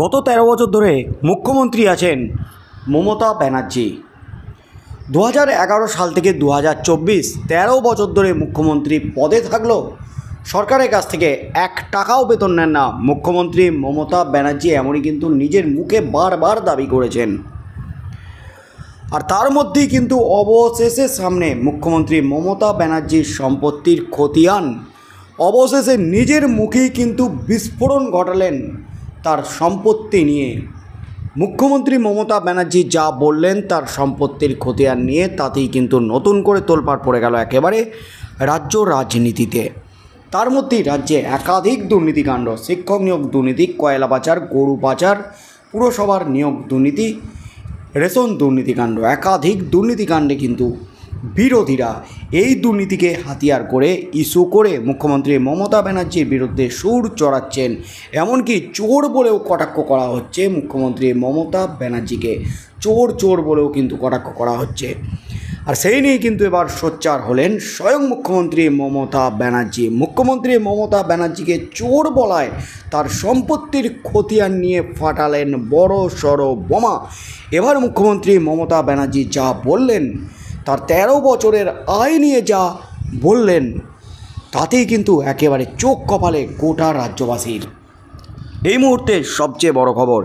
গত ১৩ বছর ধরে মুখ্যমন্ত্রী আছেন মমতা ব্যানার্জি দু সাল থেকে দু হাজার চব্বিশ তেরো বছর ধরে মুখ্যমন্ত্রী পদে থাকলো সরকারের কাছ থেকে এক টাকাও বেতন নেন না মুখ্যমন্ত্রী মমতা ব্যানার্জি এমনই কিন্তু নিজের মুখে বারবার দাবি করেছেন আর তার মধ্যেই কিন্তু অবশেষে সামনে মুখ্যমন্ত্রী মমতা ব্যানার্জির সম্পত্তির খতিয়ান অবশেষে নিজের মুখেই কিন্তু বিস্ফোরণ ঘটালেন তার সম্পত্তি নিয়ে মুখ্যমন্ত্রী মমতা ব্যানার্জি যা বললেন তার সম্পত্তির খতিয়ান নিয়ে তাতেই কিন্তু নতুন করে তোলপাড় পড়ে গেল একেবারে রাজ্য রাজনীতিতে তার মধ্যেই রাজ্যে একাধিক দুর্নীতিকাণ্ড শিক্ষক নিয়োগ দুর্নীতি কয়লা পাচার গরু পাচার পুরসভার নিয়োগ দুর্নীতি রেশন দুর্নীতিকাণ্ড একাধিক দুর্নীতিকাণ্ডে কিন্তু বিরোধীরা এই দুর্নীতিকে হাতিয়ার করে ইস্যু করে মুখ্যমন্ত্রী মমতা ব্যানার্জির বিরুদ্ধে সুর চড়াচ্ছেন এমনকি চোর বলেও কটাক্ষ করা হচ্ছে মুখ্যমন্ত্রী মমতা ব্যানার্জিকে চোর চোর বলেও কিন্তু কটাক্ষ করা হচ্ছে আর সেই নিয়েই কিন্তু এবার সোচ্চার হলেন স্বয়ং মুখ্যমন্ত্রী মমতা ব্যানার্জি মুখ্যমন্ত্রী মমতা ব্যানার্জিকে চোর বলায় তার সম্পত্তির খতিয়ান নিয়ে ফাটালেন বড় সড় বোমা এবার মুখ্যমন্ত্রী মমতা ব্যানার্জি যা বললেন তার ১৩ বছরের আয় নিয়ে যা বললেন তাতেই কিন্তু একেবারে চোখ কপালে গোটা রাজ্যবাসীর এই মুহূর্তে সবচেয়ে বড় খবর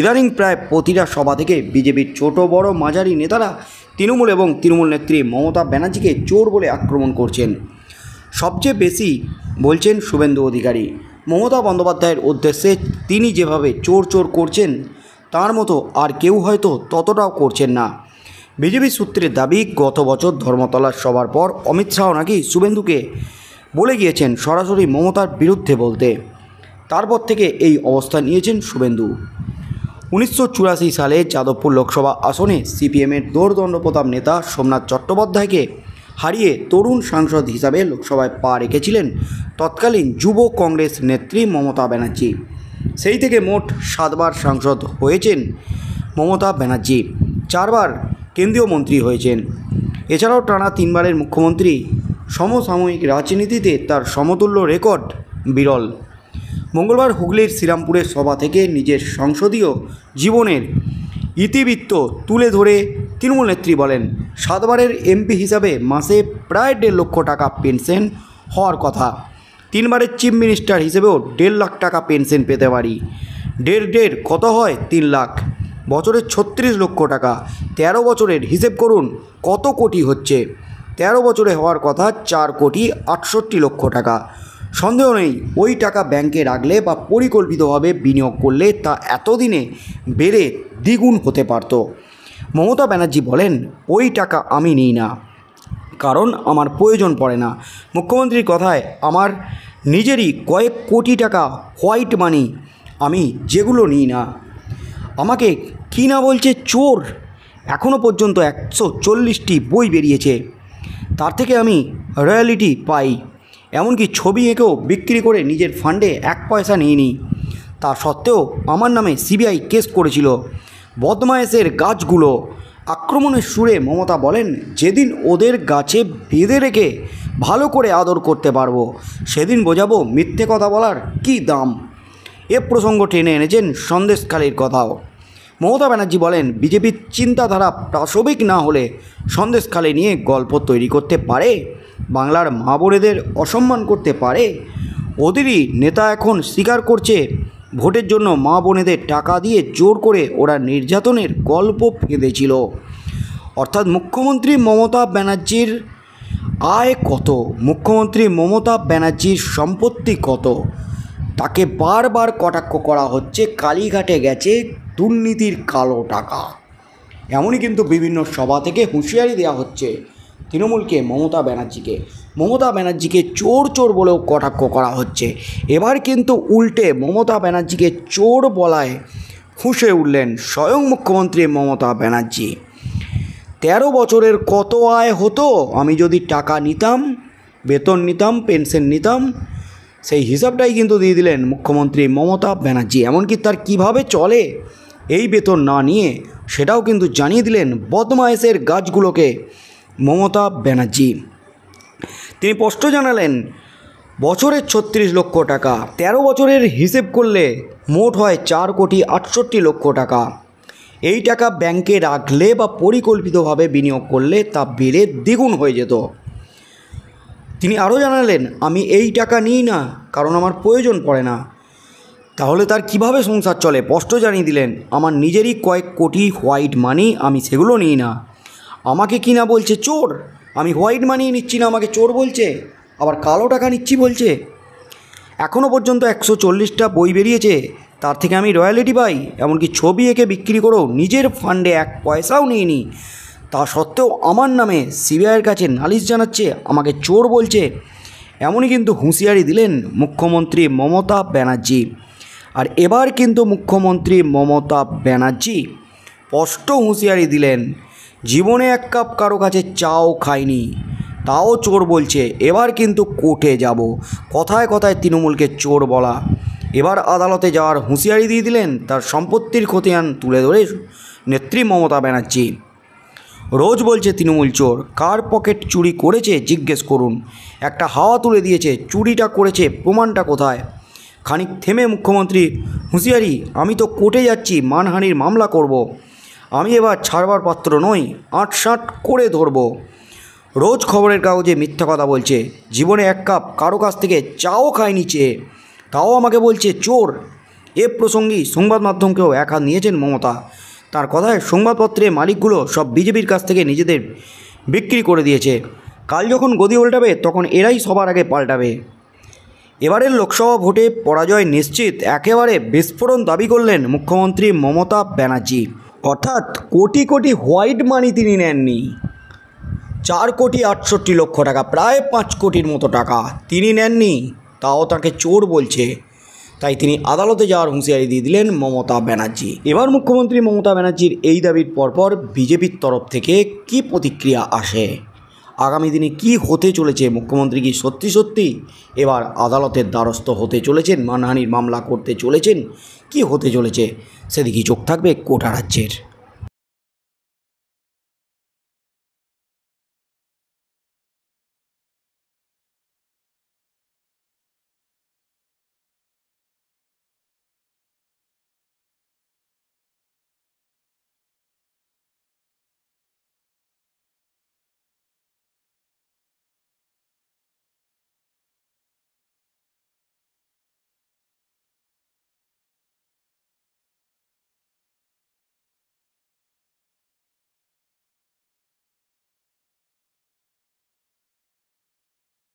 ইদানিং প্রায় প্রতিটা সভা থেকে বিজেপির ছোট বড় মাঝারি নেতারা তৃণমূল এবং তৃণমূল নেত্রী মমতা ব্যানার্জিকে চোর বলে আক্রমণ করছেন সবচেয়ে বেশি বলছেন শুভেন্দু অধিকারী মমতা বন্দ্যোপাধ্যায়ের উদ্দেশ্যে তিনি যেভাবে চোর চোর করছেন তার মতো আর কেউ হয়তো ততটাও করছেন না বিজেপি সূত্রের দাবি গত বছর ধর্মতলার সবার পর অমিত শাহ নাকি শুভেন্দুকে বলে গিয়েছেন সরাসরি মমতার বিরুদ্ধে বলতে তারপর থেকে এই অবস্থা নিয়েছেন শুভেন্দু উনিশশো সালে যাদবপুর লোকসভা আসনে সিপিএমের প্রতাপ নেতা সোমনাথ চট্টোপাধ্যায়কে হারিয়ে তরুণ সাংসদ হিসাবে লোকসভায় পা রেখেছিলেন তৎকালীন যুব কংগ্রেস নেত্রী মমতা ব্যানার্জি সেই থেকে মোট সাতবার সাংসদ হয়েছেন মমতা ব্যানার্জি চারবার কেন্দ্রীয় মন্ত্রী হয়েছেন এছাড়াও টানা তিনবারের মুখ্যমন্ত্রী সমসাময়িক রাজনীতিতে তার সমতুল্য রেকর্ড বিরল মঙ্গলবার হুগলির শ্রীরামপুরের সভা থেকে নিজের সংসদীয় জীবনের ইতিবৃত্ত তুলে ধরে তৃণমূল নেত্রী বলেন সাতবারের এমপি হিসাবে মাসে প্রায় দেড় লক্ষ টাকা পেনশন হওয়ার কথা তিনবারের চিফ মিনিস্টার হিসেবেও দেড় লাখ টাকা পেনশন পেতে পারি দেড় দেড় কত হয় তিন লাখ বছরের ছত্রিশ লক্ষ টাকা ১৩ বছরের হিসেব করুন কত কোটি হচ্ছে ১৩ বছরে হওয়ার কথা চার কোটি আটষট্টি লক্ষ টাকা সন্দেহ নেই ওই টাকা ব্যাংকে রাখলে বা পরিকল্পিতভাবে বিনিয়োগ করলে তা এতদিনে বেড়ে দ্বিগুণ হতে পারত মমতা ব্যানার্জি বলেন ওই টাকা আমি নিই না কারণ আমার প্রয়োজন পড়ে না মুখ্যমন্ত্রীর কথায় আমার নিজেরই কয়েক কোটি টাকা হোয়াইট মানি আমি যেগুলো নিই না আমাকে না বলছে চোর এখনও পর্যন্ত একশো চল্লিশটি বই বেরিয়েছে তার থেকে আমি রয়্যালিটি পাই এমনকি ছবি এঁকেও বিক্রি করে নিজের ফান্ডে এক পয়সা নিয়ে নিই তা সত্ত্বেও আমার নামে সিবিআই কেস করেছিল বদমায়েসের গাছগুলো আক্রমণের সুরে মমতা বলেন যেদিন ওদের গাছে বেঁধে রেখে ভালো করে আদর করতে পারবো সেদিন বোঝাবো মিথ্যে কথা বলার কি দাম এ প্রসঙ্গ টেনে এনেছেন সন্দেশকালীর কথাও মমতা ব্যানার্জি বলেন বিজেপির চিন্তাধারা প্রাসবিক না হলে সন্দেশখালে নিয়ে গল্প তৈরি করতে পারে বাংলার মা বোনেদের অসম্মান করতে পারে ওদেরই নেতা এখন স্বীকার করছে ভোটের জন্য মা বোনেদের টাকা দিয়ে জোর করে ওরা নির্যাতনের গল্প ফেঁদেছিল অর্থাৎ মুখ্যমন্ত্রী মমতা ব্যানার্জির আয় কত মুখ্যমন্ত্রী মমতা ব্যানার্জির সম্পত্তি কত তাকে বারবার কটাক্ষ করা হচ্ছে কালীঘাটে গেছে দুর্নীতির কালো টাকা এমনই কিন্তু বিভিন্ন সভা থেকে হুঁশিয়ারি দেওয়া হচ্ছে তৃণমূলকে মমতা ব্যানার্জিকে মমতা ব্যানার্জিকে চোর চোর বলেও কটাক্ষ করা হচ্ছে এবার কিন্তু উল্টে মমতা ব্যানার্জিকে চোর বলায় ফুঁসে উঠলেন স্বয়ং মুখ্যমন্ত্রী মমতা ব্যানার্জি তেরো বছরের কত আয় হতো আমি যদি টাকা নিতাম বেতন নিতাম পেনশন নিতাম সেই হিসাবটাই কিন্তু দিয়ে দিলেন মুখ্যমন্ত্রী মমতা ব্যানার্জি এমনকি তার কিভাবে চলে এই বেতন না নিয়ে সেটাও কিন্তু জানিয়ে দিলেন বদমায়েসের গাছগুলোকে মমতা ব্যানার্জি তিনি স্পষ্ট জানালেন বছরের ছত্রিশ লক্ষ টাকা ১৩ বছরের হিসেব করলে মোট হয় চার কোটি আটষট্টি লক্ষ টাকা এই টাকা ব্যাংকে রাখলে বা পরিকল্পিতভাবে বিনিয়োগ করলে তা বেড়ে দ্বিগুণ হয়ে যেত তিনি আরও জানালেন আমি এই টাকা নিই না কারণ আমার প্রয়োজন পড়ে না তাহলে তার কিভাবে সংসার চলে স্পষ্ট জানিয়ে দিলেন আমার নিজেরই কয়েক কোটি হোয়াইট মানি আমি সেগুলো নিই না আমাকে কি না বলছে চোর আমি হোয়াইট মানি নিচ্ছি না আমাকে চোর বলছে আবার কালো টাকা নিচ্ছি বলছে এখনও পর্যন্ত একশো চল্লিশটা বই বেরিয়েছে তার থেকে আমি রয়্যালিটি পাই এমনকি ছবি এঁকে বিক্রি করেও নিজের ফান্ডে এক পয়সাও নিইনি তা সত্ত্বেও আমার নামে সিবিআইয়ের কাছে নালিশ জানাচ্ছে আমাকে চোর বলছে এমনই কিন্তু হুঁশিয়ারি দিলেন মুখ্যমন্ত্রী মমতা ব্যানার্জি আর এবার কিন্তু মুখ্যমন্ত্রী মমতা ব্যানার্জি স্পষ্ট হুঁশিয়ারি দিলেন জীবনে এক কাপ কারো কাছে চাও খায়নি তাও চোর বলছে এবার কিন্তু কোর্টে যাব কথায় কথায় তৃণমূলকে চোর বলা এবার আদালতে যাওয়ার হুঁশিয়ারি দিয়ে দিলেন তার সম্পত্তির খতিয়ান তুলে ধরে নেত্রী মমতা ব্যানার্জি রোজ বলছে তৃণমূল চোর কার পকেট চুরি করেছে জিজ্ঞেস করুন একটা হাওয়া তুলে দিয়েছে চুরিটা করেছে প্রমাণটা কোথায় খানিক থেমে মুখ্যমন্ত্রী হুঁশিয়ারি আমি তো কোর্টে যাচ্ছি মানহানির মামলা করব। আমি এবার ছাড়বার পাত্র নই আটসাট করে ধরব রোজ খবরের কাগজে মিথ্যা কথা বলছে জীবনে এক কাপ কারো কাছ থেকে চাও খায় নিচে তাও আমাকে বলছে চোর এ প্রসঙ্গে সংবাদ মাধ্যমকেও এক হাত নিয়েছেন মমতা তার কথায় সংবাদপত্রে মালিকগুলো সব বিজেপির কাছ থেকে নিজেদের বিক্রি করে দিয়েছে কাল যখন গদি উল্টাবে তখন এরাই সবার আগে পাল্টাবে এবারের লোকসভা ভোটে পরাজয় নিশ্চিত একেবারে বিস্ফোরণ দাবি করলেন মুখ্যমন্ত্রী মমতা ব্যানার্জি অর্থাৎ কোটি কোটি হোয়াইট মানি তিনি নেননি চার কোটি আটষট্টি লক্ষ টাকা প্রায় পাঁচ কোটির মতো টাকা তিনি নেননি তাও তাকে চোর বলছে তাই তিনি আদালতে যাওয়ার হুঁশিয়ারি দিয়ে দিলেন মমতা ব্যানার্জি এবার মুখ্যমন্ত্রী মমতা ব্যানার্জির এই দাবির পরপর বিজেপির তরফ থেকে কি প্রতিক্রিয়া আসে আগামী দিনে কি হতে চলেছে মুখ্যমন্ত্রী কি সত্যি সত্যি এবার আদালতের দ্বারস্থ হতে চলেছেন মানহানির মামলা করতে চলেছেন কি হতে চলেছে সেদিকে চোখ থাকবে কোটা রাজ্যের